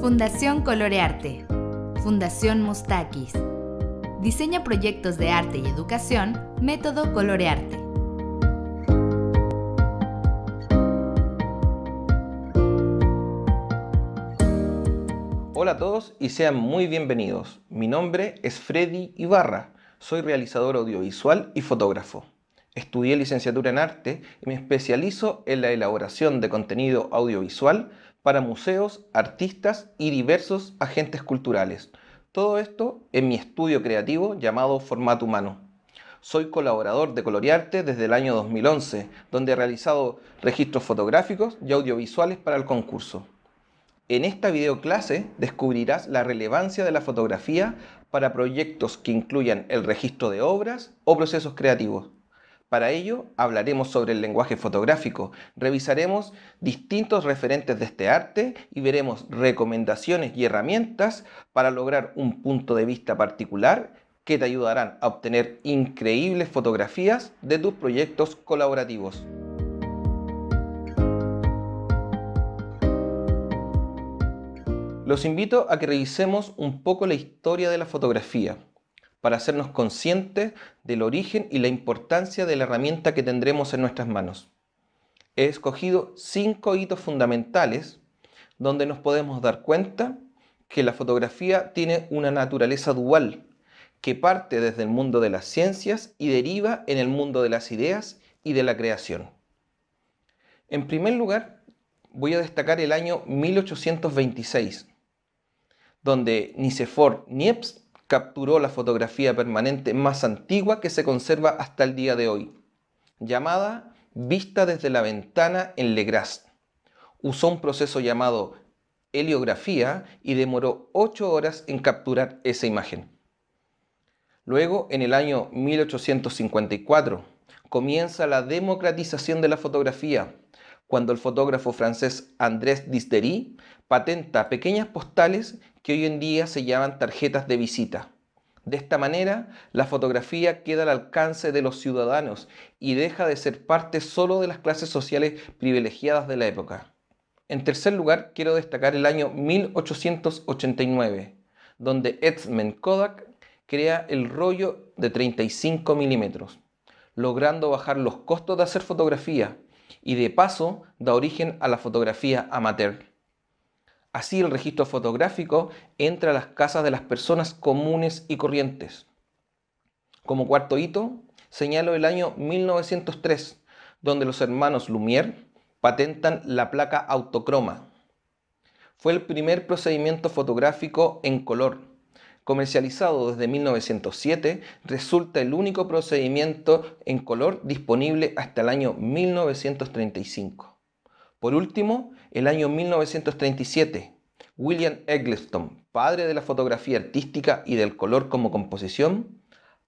Fundación Colorearte. Fundación Mustakis. Diseña proyectos de arte y educación, método Colorearte. Hola a todos y sean muy bienvenidos. Mi nombre es Freddy Ibarra. Soy realizador audiovisual y fotógrafo. Estudié licenciatura en arte y me especializo en la elaboración de contenido audiovisual para museos, artistas y diversos agentes culturales. Todo esto en mi estudio creativo llamado Formato Humano. Soy colaborador de Coloriarte desde el año 2011, donde he realizado registros fotográficos y audiovisuales para el concurso. En esta videoclase descubrirás la relevancia de la fotografía para proyectos que incluyan el registro de obras o procesos creativos. Para ello hablaremos sobre el lenguaje fotográfico, revisaremos distintos referentes de este arte y veremos recomendaciones y herramientas para lograr un punto de vista particular que te ayudarán a obtener increíbles fotografías de tus proyectos colaborativos. Los invito a que revisemos un poco la historia de la fotografía para hacernos conscientes del origen y la importancia de la herramienta que tendremos en nuestras manos. He escogido cinco hitos fundamentales donde nos podemos dar cuenta que la fotografía tiene una naturaleza dual, que parte desde el mundo de las ciencias y deriva en el mundo de las ideas y de la creación. En primer lugar, voy a destacar el año 1826, donde ni ni capturó la fotografía permanente más antigua que se conserva hasta el día de hoy, llamada vista desde la ventana en Legras. Usó un proceso llamado heliografía y demoró ocho horas en capturar esa imagen. Luego, en el año 1854, comienza la democratización de la fotografía, cuando el fotógrafo francés Andrés Distery patenta pequeñas postales que hoy en día se llaman tarjetas de visita. De esta manera, la fotografía queda al alcance de los ciudadanos y deja de ser parte solo de las clases sociales privilegiadas de la época. En tercer lugar, quiero destacar el año 1889, donde Edmund Kodak crea el rollo de 35 milímetros, logrando bajar los costos de hacer fotografía y de paso da origen a la fotografía amateur. Así el registro fotográfico entra a las casas de las personas comunes y corrientes. Como cuarto hito, señalo el año 1903, donde los hermanos Lumière patentan la placa autocroma. Fue el primer procedimiento fotográfico en color. Comercializado desde 1907, resulta el único procedimiento en color disponible hasta el año 1935. Por último, el año 1937, William Eggleston, padre de la fotografía artística y del color como composición,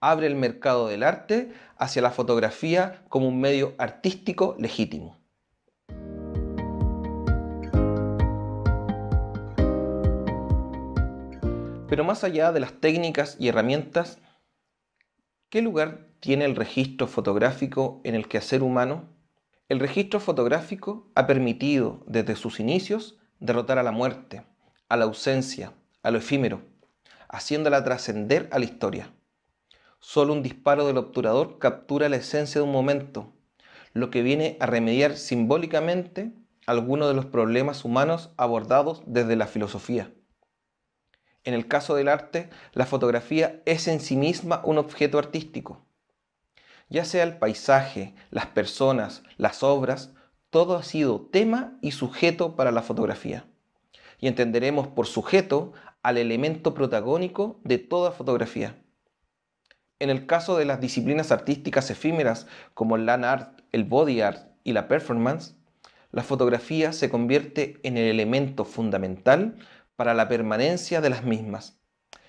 abre el mercado del arte hacia la fotografía como un medio artístico legítimo. Pero más allá de las técnicas y herramientas, ¿qué lugar tiene el registro fotográfico en el que quehacer humano? El registro fotográfico ha permitido, desde sus inicios, derrotar a la muerte, a la ausencia, a lo efímero, haciéndola trascender a la historia. Solo un disparo del obturador captura la esencia de un momento, lo que viene a remediar simbólicamente algunos de los problemas humanos abordados desde la filosofía. En el caso del arte, la fotografía es en sí misma un objeto artístico ya sea el paisaje, las personas, las obras, todo ha sido tema y sujeto para la fotografía. Y entenderemos por sujeto al elemento protagónico de toda fotografía. En el caso de las disciplinas artísticas efímeras como el land art, el body art y la performance, la fotografía se convierte en el elemento fundamental para la permanencia de las mismas.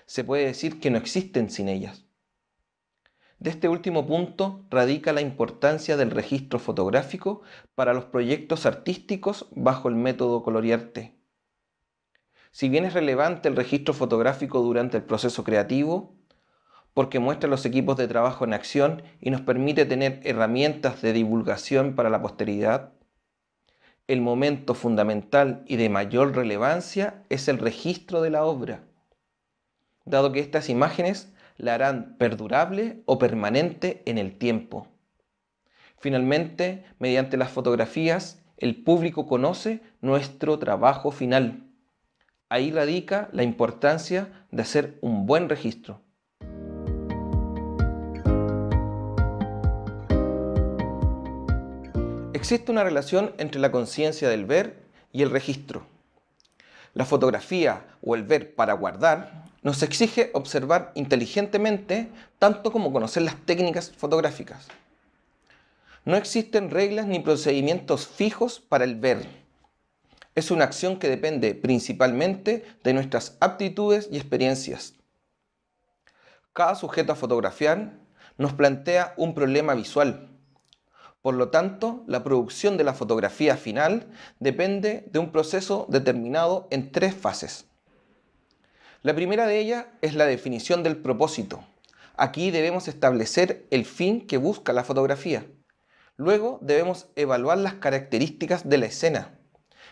Se puede decir que no existen sin ellas. De este último punto radica la importancia del registro fotográfico para los proyectos artísticos bajo el método Coloriarte. Si bien es relevante el registro fotográfico durante el proceso creativo, porque muestra los equipos de trabajo en acción y nos permite tener herramientas de divulgación para la posteridad, el momento fundamental y de mayor relevancia es el registro de la obra, dado que estas imágenes la harán perdurable o permanente en el tiempo. Finalmente, mediante las fotografías, el público conoce nuestro trabajo final. Ahí radica la importancia de hacer un buen registro. Existe una relación entre la conciencia del ver y el registro. La fotografía o el ver para guardar nos exige observar inteligentemente tanto como conocer las técnicas fotográficas. No existen reglas ni procedimientos fijos para el ver. Es una acción que depende principalmente de nuestras aptitudes y experiencias. Cada sujeto a fotografiar nos plantea un problema visual. Por lo tanto, la producción de la fotografía final depende de un proceso determinado en tres fases. La primera de ellas es la definición del propósito. Aquí debemos establecer el fin que busca la fotografía. Luego debemos evaluar las características de la escena,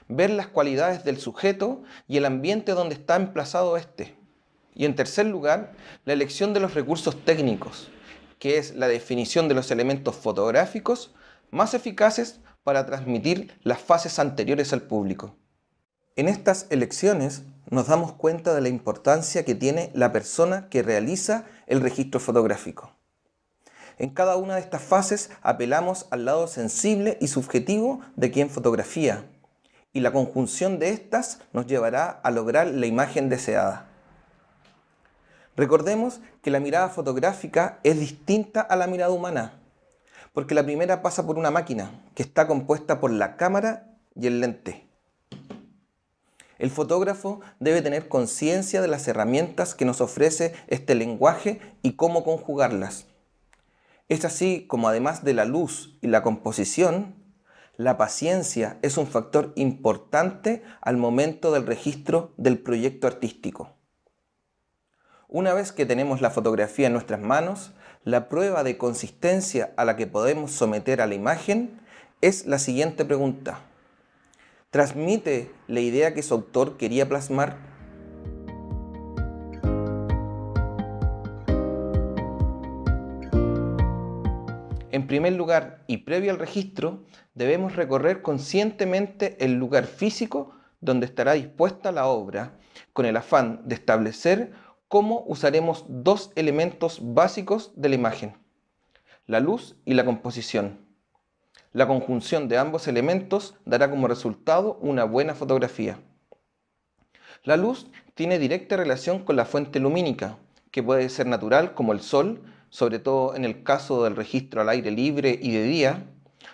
ver las cualidades del sujeto y el ambiente donde está emplazado éste. Y en tercer lugar, la elección de los recursos técnicos, que es la definición de los elementos fotográficos más eficaces para transmitir las fases anteriores al público. En estas elecciones nos damos cuenta de la importancia que tiene la persona que realiza el registro fotográfico. En cada una de estas fases apelamos al lado sensible y subjetivo de quien fotografía, y la conjunción de estas nos llevará a lograr la imagen deseada. Recordemos que la mirada fotográfica es distinta a la mirada humana, porque la primera pasa por una máquina que está compuesta por la cámara y el lente. El fotógrafo debe tener conciencia de las herramientas que nos ofrece este lenguaje y cómo conjugarlas. Es así como además de la luz y la composición, la paciencia es un factor importante al momento del registro del proyecto artístico. Una vez que tenemos la fotografía en nuestras manos, la prueba de consistencia a la que podemos someter a la imagen es la siguiente pregunta transmite la idea que su autor quería plasmar? En primer lugar, y previo al registro, debemos recorrer conscientemente el lugar físico donde estará dispuesta la obra, con el afán de establecer cómo usaremos dos elementos básicos de la imagen, la luz y la composición. La conjunción de ambos elementos dará como resultado una buena fotografía. La luz tiene directa relación con la fuente lumínica, que puede ser natural como el sol, sobre todo en el caso del registro al aire libre y de día,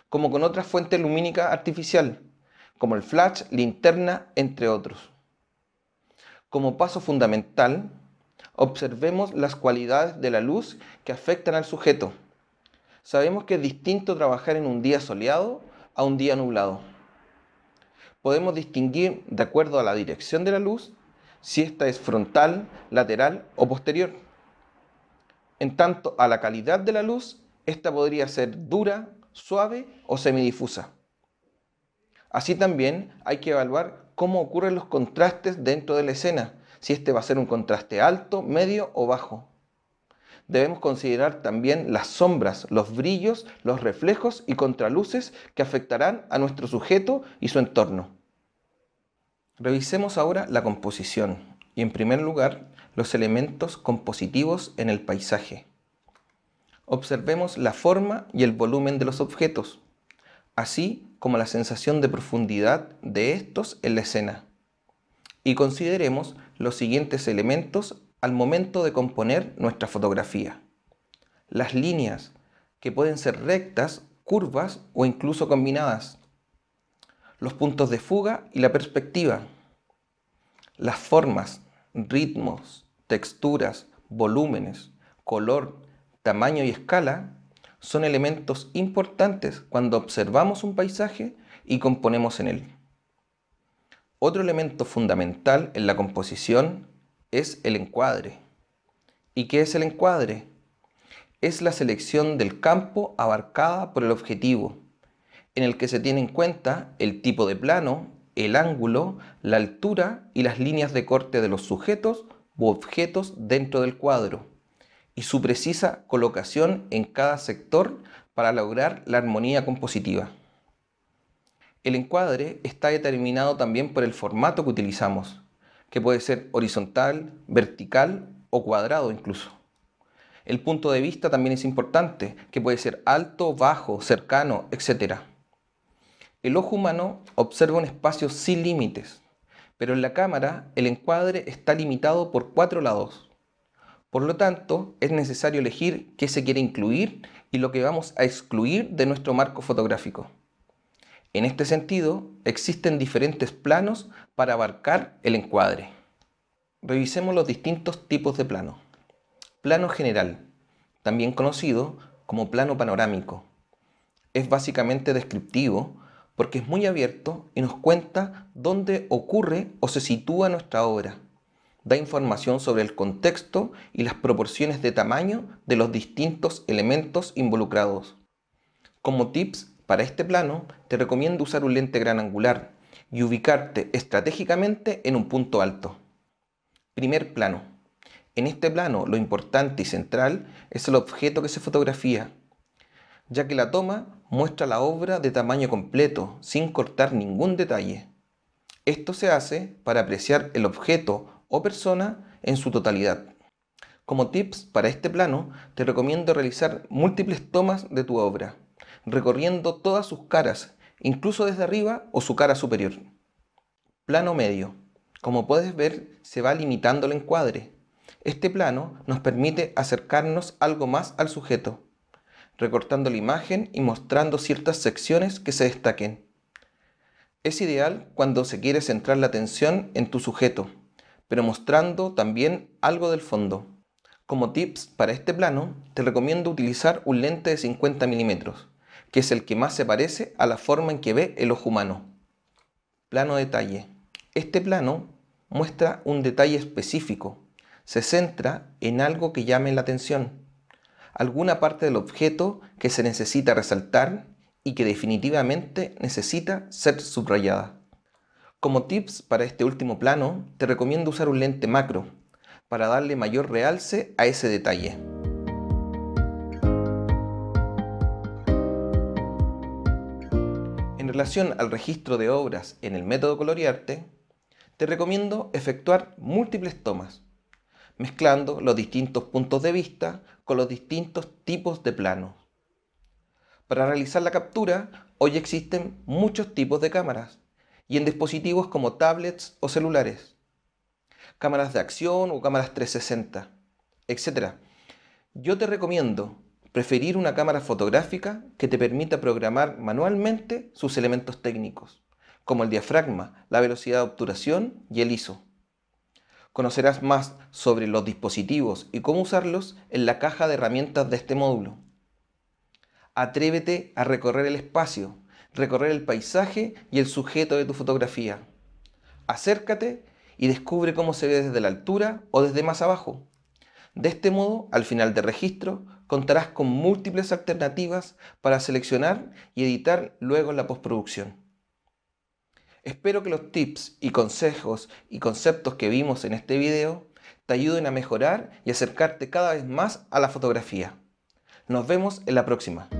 como con otra fuente lumínica artificial, como el flash, linterna, entre otros. Como paso fundamental, observemos las cualidades de la luz que afectan al sujeto. Sabemos que es distinto trabajar en un día soleado a un día nublado. Podemos distinguir de acuerdo a la dirección de la luz si esta es frontal, lateral o posterior. En tanto a la calidad de la luz, esta podría ser dura, suave o semidifusa. Así también hay que evaluar cómo ocurren los contrastes dentro de la escena, si este va a ser un contraste alto, medio o bajo debemos considerar también las sombras, los brillos, los reflejos y contraluces que afectarán a nuestro sujeto y su entorno. Revisemos ahora la composición y en primer lugar los elementos compositivos en el paisaje. Observemos la forma y el volumen de los objetos, así como la sensación de profundidad de estos en la escena. Y consideremos los siguientes elementos al momento de componer nuestra fotografía. Las líneas, que pueden ser rectas, curvas o incluso combinadas. Los puntos de fuga y la perspectiva. Las formas, ritmos, texturas, volúmenes, color, tamaño y escala son elementos importantes cuando observamos un paisaje y componemos en él. Otro elemento fundamental en la composición es el encuadre. ¿Y qué es el encuadre? Es la selección del campo abarcada por el objetivo, en el que se tiene en cuenta el tipo de plano, el ángulo, la altura y las líneas de corte de los sujetos u objetos dentro del cuadro, y su precisa colocación en cada sector para lograr la armonía compositiva. El encuadre está determinado también por el formato que utilizamos, que puede ser horizontal, vertical o cuadrado incluso. El punto de vista también es importante, que puede ser alto, bajo, cercano, etc. El ojo humano observa un espacio sin límites, pero en la cámara el encuadre está limitado por cuatro lados. Por lo tanto, es necesario elegir qué se quiere incluir y lo que vamos a excluir de nuestro marco fotográfico. En este sentido, existen diferentes planos para abarcar el encuadre. Revisemos los distintos tipos de plano. Plano general, también conocido como plano panorámico. Es básicamente descriptivo porque es muy abierto y nos cuenta dónde ocurre o se sitúa nuestra obra. Da información sobre el contexto y las proporciones de tamaño de los distintos elementos involucrados. Como tips, para este plano, te recomiendo usar un lente gran angular y ubicarte estratégicamente en un punto alto. Primer plano. En este plano, lo importante y central es el objeto que se fotografía, ya que la toma muestra la obra de tamaño completo, sin cortar ningún detalle. Esto se hace para apreciar el objeto o persona en su totalidad. Como tips para este plano, te recomiendo realizar múltiples tomas de tu obra, recorriendo todas sus caras, incluso desde arriba o su cara superior. Plano medio. Como puedes ver, se va limitando el encuadre. Este plano nos permite acercarnos algo más al sujeto, recortando la imagen y mostrando ciertas secciones que se destaquen. Es ideal cuando se quiere centrar la atención en tu sujeto, pero mostrando también algo del fondo. Como tips para este plano, te recomiendo utilizar un lente de 50 milímetros que es el que más se parece a la forma en que ve el ojo humano. Plano detalle. Este plano muestra un detalle específico. Se centra en algo que llame la atención, alguna parte del objeto que se necesita resaltar y que definitivamente necesita ser subrayada. Como tips para este último plano, te recomiendo usar un lente macro para darle mayor realce a ese detalle. relación al registro de obras en el método Color te recomiendo efectuar múltiples tomas, mezclando los distintos puntos de vista con los distintos tipos de planos. Para realizar la captura, hoy existen muchos tipos de cámaras y en dispositivos como tablets o celulares, cámaras de acción o cámaras 360, etc. Yo te recomiendo preferir una cámara fotográfica que te permita programar manualmente sus elementos técnicos, como el diafragma, la velocidad de obturación y el ISO. Conocerás más sobre los dispositivos y cómo usarlos en la caja de herramientas de este módulo. Atrévete a recorrer el espacio, recorrer el paisaje y el sujeto de tu fotografía. Acércate y descubre cómo se ve desde la altura o desde más abajo. De este modo, al final del registro, contarás con múltiples alternativas para seleccionar y editar luego en la postproducción. Espero que los tips y consejos y conceptos que vimos en este video te ayuden a mejorar y acercarte cada vez más a la fotografía. Nos vemos en la próxima.